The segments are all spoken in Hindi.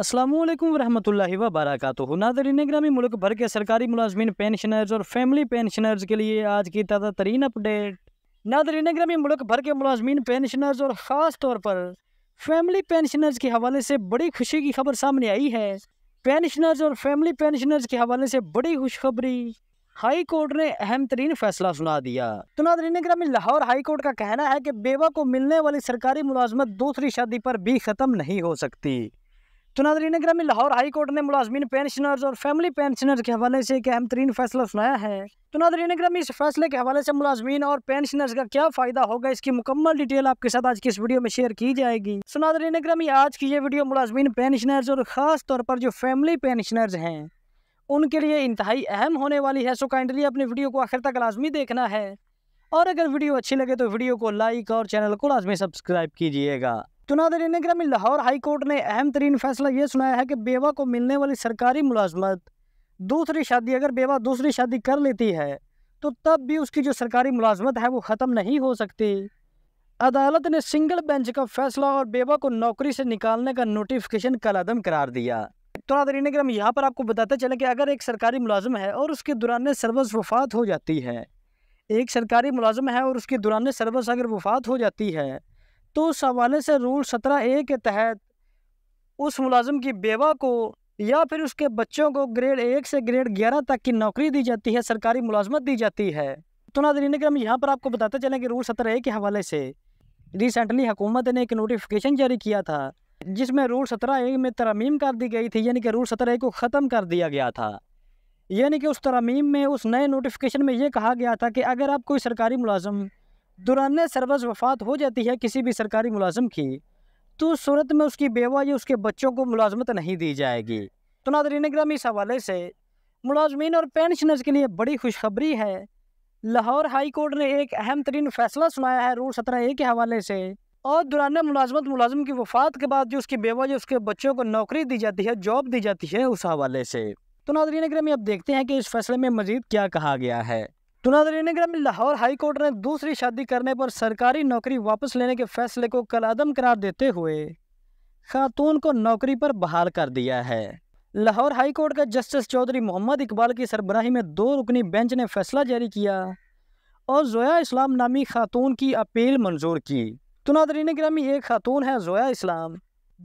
असलम वरहमल वबरक नाजरीन ग्रामी मुल्क भर के सरकारी मुलाजमन पेंशनर्स और फैमिली पेंशनर्स के लिए आज की ताज़ा तरीन अपडेट नाजरीन ग्रामी मुल्क भर के मुलाजमन पेंशनर्स और ख़ास तौर पर फैमिली पेंशनर्स के हवाले से बड़ी खुशी की खबर सामने आई है पेंशनर्स और फैमिली पेंशनर्स के हवाले से बड़ी खुशखबरी हाई कोर्ट ने अहम तरीन फैसला सुना दिया तो नाजरीन ग्रामी लाहौर हाई कोर्ट का कहना है कि बेवा को मिलने वाली सरकारी मुलाजमत दूसरी शादी पर भी ख़त्म नहीं हो सकती तो नादरीन ग्रामी लाहौर हाई कोर्ट ने मुलाजमी पेंशनर्स और फैमिली पेंशनर्स के हवाले से एक अहम तरीन फैसला सुनाया है तो नगर ग्रामी इस फैसले के हवाले से मुलाजमीन और पेंशनर्स का क्या फ़ायदा होगा इसकी मुकम्मल डिटेल आपके साथ आज की इस वीडियो में शेयर की जाएगी तो नगर में आज की ये वीडियो मुलाजमीन पेंशनर्स और ख़ास तौर पर जो फैमिली पेंशनर्स हैं उनके लिए इंतहाई अहम होने वाली है सो काइंडली अपनी वीडियो को आखिर तक लाजमी देखना है और अगर वीडियो अच्छी लगे तो वीडियो को लाइक और चैनल को लाजमी सब्सक्राइब कीजिएगा चुनाव टेलीग्राम में लाहौर हाईकोर्ट ने अहम तरीन फैसला ये सुनाया है कि बेवा को मिलने वाली सरकारी मुलाजमत दूसरी शादी अगर बेवा दूसरी शादी कर लेती है तो तब भी उसकी जो सरकारी मुलाजमत है वो ख़त्म नहीं हो सकती अदालत ने सिंगल बेंच का फैसला और बेवा को नौकरी से निकालने का नोटिफिकेशन अदम करार दिया तो नादरीन हम यहाँ पर आपको बताते चले कि अगर एक सरकारी मुलाजम है और उसके दौरान सर्वस वफात हो जाती है एक सरकारी मुलाजम है और उसके दौरान सर्वस अगर वफात हो जाती है तो उस हवाले से रूल सत्रह ए के तहत उस मुलाजम की बेवा को या फिर उसके बच्चों को ग्रेड एक से ग्रेड ग्यारह तक की नौकरी दी जाती है सरकारी मुलाजमत दी जाती है तो नादरीन के हम यहाँ पर आपको बताते चलें कि रूल सत्रह ए के हवाले से रिसेंटली हुकूमत ने एक नोटिफिकेशन जारी किया था जिसमें रूल सत्रह ए में तरमीम कर दी गई थी यानी कि रूल सत्रह ए को ख़त्म कर दिया गया था यानी कि उस तरमीम में उस नए नोटिफिकेशन में ये कहा गया था कि अगर आप कोई सरकारी मुलाजम दुरान सरबस वफात हो जाती है किसी भी सरकारी मुलाजम की तो सूरत में उसकी बेवा या उसके बच्चों को मुलाजमत नहीं दी जाएगी तो नादरीन ग्राम इस हवाले से मुलाजमीन और पेंशनर्स के लिए बड़ी खुशखबरी है लाहौर हाई कोर्ट ने एक अहम तरीन फैसला सुनाया है रूल सत्रह ए के हवाले से और दौरान मुलाजमत मुलाजम की वफात के बाद जो उसकी बेवा या उसके बच्चों को नौकरी दी जाती है जॉब दी जाती है उस हवाले से तो नादरीन ग्रामी अब देखते हैं कि इस फैसले में मजीद क्या कहा गया है तो नादरीनगर लाहौर हाई कोर्ट ने दूसरी शादी करने पर सरकारी नौकरी वापस लेने के फैसले को कलादम करार देते हुए खातून को नौकरी पर बहाल कर दिया है लाहौर हाई कोर्ट का जस्टिस चौधरी मोहम्मद इकबाल की सरबराही में दो रुकनी बेंच ने फैसला जारी किया और जोया इस्लाम नामी खातून की अपील मंजूर की तो ग्रामी एक खातून है जोया इस्लाम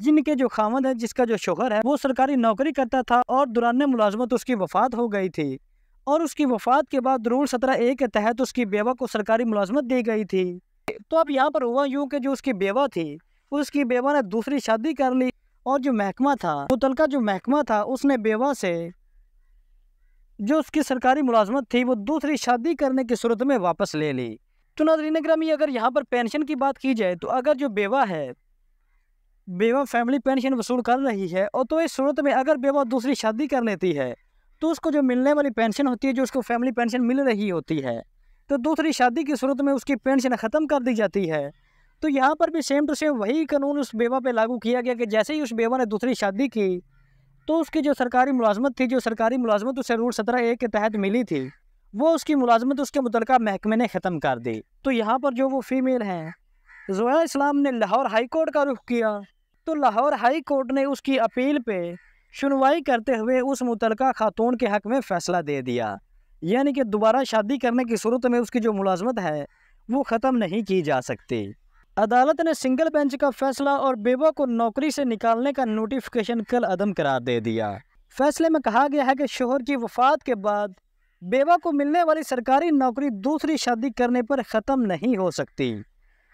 जिनके जो खामद है जिसका जो शोहर है वो सरकारी नौकरी करता था और दुरान मुलाजमत उसकी वफात हो गई थी और उसकी वफात के बाद रूल सत्रह ए के तहत उसकी बेवा को सरकारी मुलाजमत दी गई थी तो अब यहाँ पर हुआ यूँ कि जो उसकी बेवा थी उसकी बेवा ने दूसरी शादी कर ली और जो महकमा था मुतल तो जो महकमा था उसने बेवा से जो उसकी सरकारी मुलाजमत थी वो दूसरी शादी करने की सूरत में वापस ले ली तो नाजरीन ग्रामी अगर यहाँ पर पेंशन की बात की जाए तो अगर जो बेवा है बेवा फैमिली पेंशन वसूल कर रही है और तो इस सूरत में अगर बेवा दूसरी शादी कर लेती है तो उसको जो मिलने वाली पेंशन होती है जो उसको फैमिली पेंशन मिल रही होती है तो दूसरी शादी की सूरत में उसकी पेंशन ख़त्म कर दी जाती है तो यहाँ पर भी सेम टू सेम वही कानून उस बेवा पे लागू किया गया कि जैसे ही उस बेवा ने दूसरी शादी की तो उसकी जो सरकारी मुलाजमत थी जो सरकारी मुलाजमत उसे रूल सत्रह ए के तहत मिली थी वो उसकी मुलाजमत उसके मुतल महकमे ने ख़त्म कर दी तो यहाँ पर जो वो फीमेल हैं जोया इस्लाम ने लाहौर हाई कोर्ट का रुख किया तो लाहौर हाई कोर्ट ने उसकी अपील पे सुनवाई करते हुए उस मुतलका खातून के हक़ में फ़ैसला दे दिया यानी कि दोबारा शादी करने की सूरत में उसकी जो मुलाजमत है वो ख़त्म नहीं की जा सकती अदालत ने सिंगल बेंच का फैसला और बेवा को नौकरी से निकालने का नोटिफिकेशन कल अदम करार दे दिया फैसले में कहा गया है कि शोहर की वफात के बाद बेवा को मिलने वाली सरकारी नौकरी दूसरी शादी करने पर ख़त्म नहीं हो सकती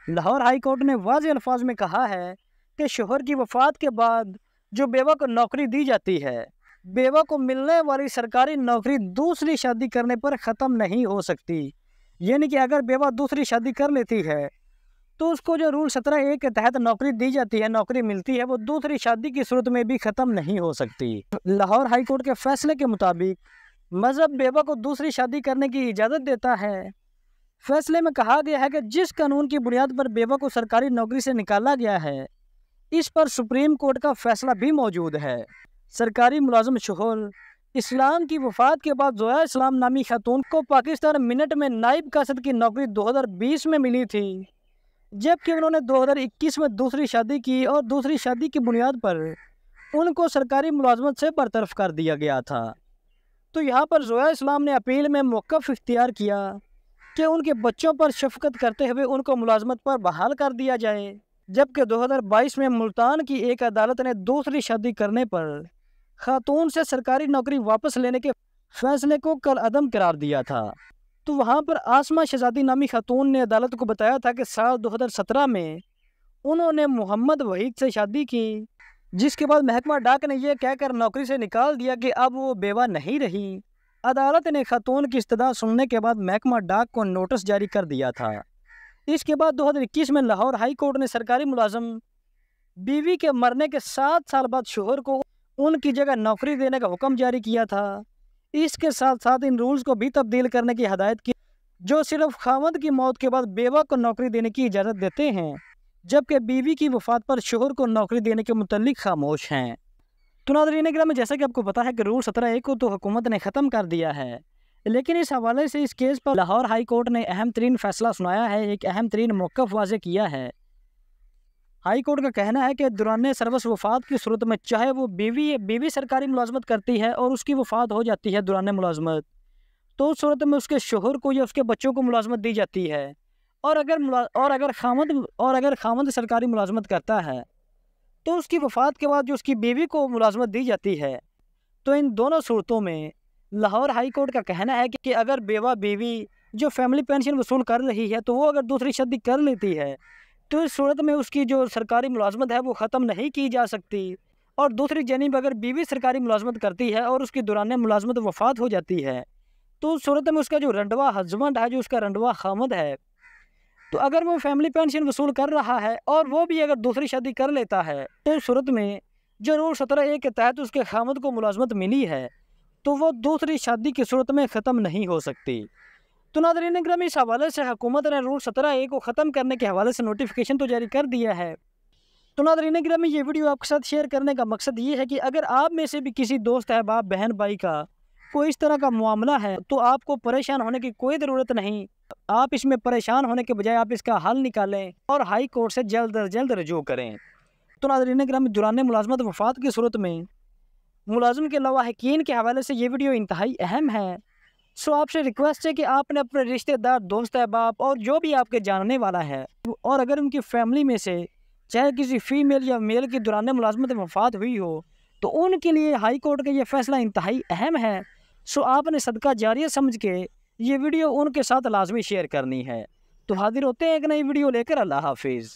लाहौर हाई कोर्ट ने वाज अल्फाज में कहा है कि शोहर की वफात के बाद जो बेवा को नौकरी दी जाती है बेवा को मिलने वाली सरकारी नौकरी दूसरी शादी करने पर ख़त्म नहीं हो सकती यानी कि अगर बेवा दूसरी शादी कर लेती है तो उसको जो रूल सत्रह ए के तहत नौकरी दी जाती है नौकरी मिलती है वो दूसरी शादी की सूरत में भी ख़त्म नहीं हो सकती लाहौर हाईकोर्ट के फैसले के मुताबिक मज़हब बेवा को दूसरी शादी करने की इजाज़त देता है फैसले में कहा गया है कि जिस कानून की बुनियाद पर बेवा को सरकारी नौकरी से निकाला गया है इस पर सुप्रीम कोर्ट का फैसला भी मौजूद है सरकारी मुलाजम शहर इस्लाम की वफात के बाद जोया इस्लाम नामी खातून को पाकिस्तान मिनट में नायब कासद की नौकरी 2020 में मिली थी जबकि उन्होंने 2021 में दूसरी शादी की और दूसरी शादी की बुनियाद पर उनको सरकारी मुलाजमत से बरतरफ कर दिया गया था तो यहाँ पर जोया इस्लाम ने अपील में मौक़ इख्तियार किया कि उनके बच्चों पर शफकत करते हुए उनको मुलाजमत पर बहाल कर दिया जाए जबकि 2022 में मुल्तान की एक अदालत ने दूसरी शादी करने पर खातून से सरकारी नौकरी वापस लेने के फैसले को कल अदम करार दिया था तो वहाँ पर आसमा शहजादी नामी खातून ने अदालत को बताया था कि साल 2017 में उन्होंने मोहम्मद वहीद से शादी की जिसके बाद महकमा डाक ने यह कहकर नौकरी से निकाल दिया कि अब वो बेवा नहीं रही अदालत ने खातून की इस्तः सुनने के बाद महकमा डाक को नोटिस जारी कर दिया था इसके बाद 2021 में लाहौर हाई कोर्ट ने सरकारी मुलाजम बीवी के मरने के सात साल बाद शोहर को उनकी जगह नौकरी देने का हुक्म जारी किया था इसके साथ साथ इन रूल्स को भी तब्दील करने की हदायत की जो सिर्फ खामद की मौत के बाद बेवा को नौकरी देने की इजाज़त देते हैं जबकि बीवी की वफात पर शोहर को नौकरी देने के मुतलिक खामोश हैं तो नादरीन ग्राम में जैसा कि आपको पता है कि रूल सत्रह ए को तो हुकूमत ने ख़त्म कर दिया है लेकिन इस हवाले से इस केस पर लाहौर हाई कोर्ट ने अहम तरीन फैसला सुनाया है एक अहम तरीन मौक़ वाज किया है हाई कोर्ट का कहना है कि दुरान सर्वस वफात की सूरत में चाहे वो बीवी बीवी सरकारी मुलाजमत करती है और उसकी वफात हो जाती है दुरान मुलाजमत तो उस सूरत में उसके शोहर को या उसके बच्चों को मुलाजमत दी जाती है और अगर और अगर खामद और अगर खामद सरकारी मुलाजमत करता है तो उसकी वफात के बाद जो उसकी बीवी को मुलाजमत दी जाती है तो इन दोनों सूरतों में लाहौर हाई कोर्ट का कहना है कि अगर बेवा बीवी जो फैमिली पेंशन वसूल कर रही है तो वो अगर दूसरी शादी कर लेती है तो इस सूरत में उसकी जो सरकारी मुलाजमत है वो ख़त्म नहीं की जा सकती और दूसरी जनीब अगर बीवी सरकारी मुलाजमत करती है और उसकी दुरान मुलाजमत वफात हो जाती है तो उस सूरत में उसका जो रंडवा हजबेंड है जो उसका रंडवा खामद है तो अगर वो फैमिली पेंशन वसूल कर रहा है और वो भी अगर दूसरी शादी कर लेता है तो उस सूरत में जो रूल सत्रह ए के तहत उसके खामद को मुलाजमत मिली है तो वो दूसरी शादी की सूरत में ख़त्म नहीं हो सकती तो नादरीन क्रम इस हवाले से हुकूमत ने रूल सत्रह ए को ख़त्म करने के हवाले से नोटिफिकेशन तो जारी कर दिया है तो नादरीन क्रम ये वीडियो आपके साथ शेयर करने का मकसद ये है कि अगर आप में से भी किसी दोस्त अहबाब बहन भाई का कोई इस तरह का मामला है तो आपको परेशान होने की कोई ज़रूरत नहीं आप इसमें परेशान होने के बजाय आप इसका हल निकालें और हाई कोर्ट से जल्द अज जल्द रजू करें तो नादरीन क्रम दुरान मुलाजमत वफात की सूरत में मुलाजम के अलावा हकीन के हवाले से ये वीडियो इंतहाई अहम है सो आपसे रिक्वेस्ट है कि आपने अपने रिश्तेदार दोस्त अहबाब और जो भी आपके जानने वाला है और अगर उनकी फैमिली में से चाहे किसी फीमेल या मेल की दौरान मुलाजमत मफात हुई हो तो उनके लिए हाई कोर्ट का यह फैसला इंतहाई अहम है सो आपने सदका जारिया समझ के ये वीडियो उनके साथ लाजमी शेयर करनी है तो हाजिर होते हैं एक नई वीडियो लेकर अल्लाह हाफिज़